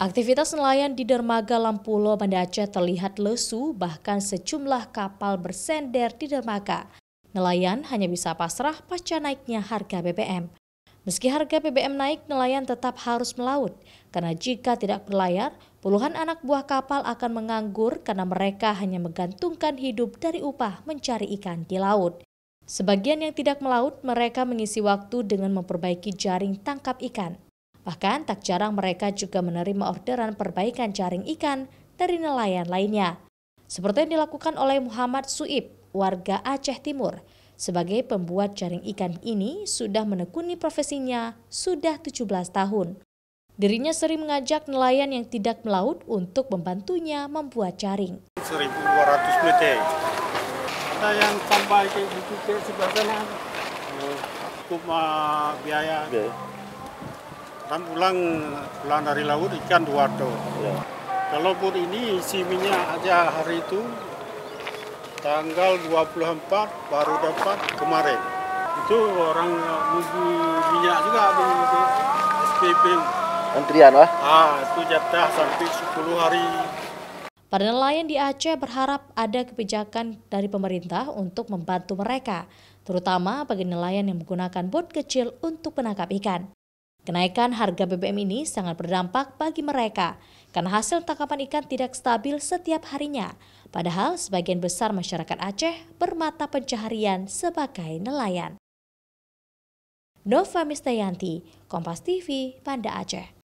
Aktivitas nelayan di dermaga Lampulo, Banda Aceh terlihat lesu, bahkan sejumlah kapal bersender di dermaga. Nelayan hanya bisa pasrah pasca naiknya harga BBM. Meski harga BBM naik, nelayan tetap harus melaut, karena jika tidak berlayar, puluhan anak buah kapal akan menganggur karena mereka hanya menggantungkan hidup dari upah mencari ikan di laut. Sebagian yang tidak melaut, mereka mengisi waktu dengan memperbaiki jaring tangkap ikan. Bahkan tak jarang mereka juga menerima orderan perbaikan jaring ikan dari nelayan lainnya. Seperti yang dilakukan oleh Muhammad Suib, warga Aceh Timur. Sebagai pembuat jaring ikan ini sudah menekuni profesinya sudah 17 tahun. Dirinya sering mengajak nelayan yang tidak melaut untuk membantunya membuat jaring. 1.200 meter. Ada yang sampai ke gitu, sebelah sana. Oh, cuma biaya. biaya. Kan pulang pulang dari laut ikan dua Ya. Kalau pun ini isi minyak aja hari itu tanggal 24 baru dapat kemarin. Itu orang nunggu minyak juga di SPP. Antrian lah. Ah, itu jatah sampai 10 hari Para nelayan di Aceh berharap ada kebijakan dari pemerintah untuk membantu mereka, terutama bagi nelayan yang menggunakan bot kecil untuk menangkap ikan. Kenaikan harga BBM ini sangat berdampak bagi mereka karena hasil tangkapan ikan tidak stabil setiap harinya. Padahal sebagian besar masyarakat Aceh bermata pencaharian sebagai nelayan. Nova Mistayanti, Kompas TV, Banda Aceh.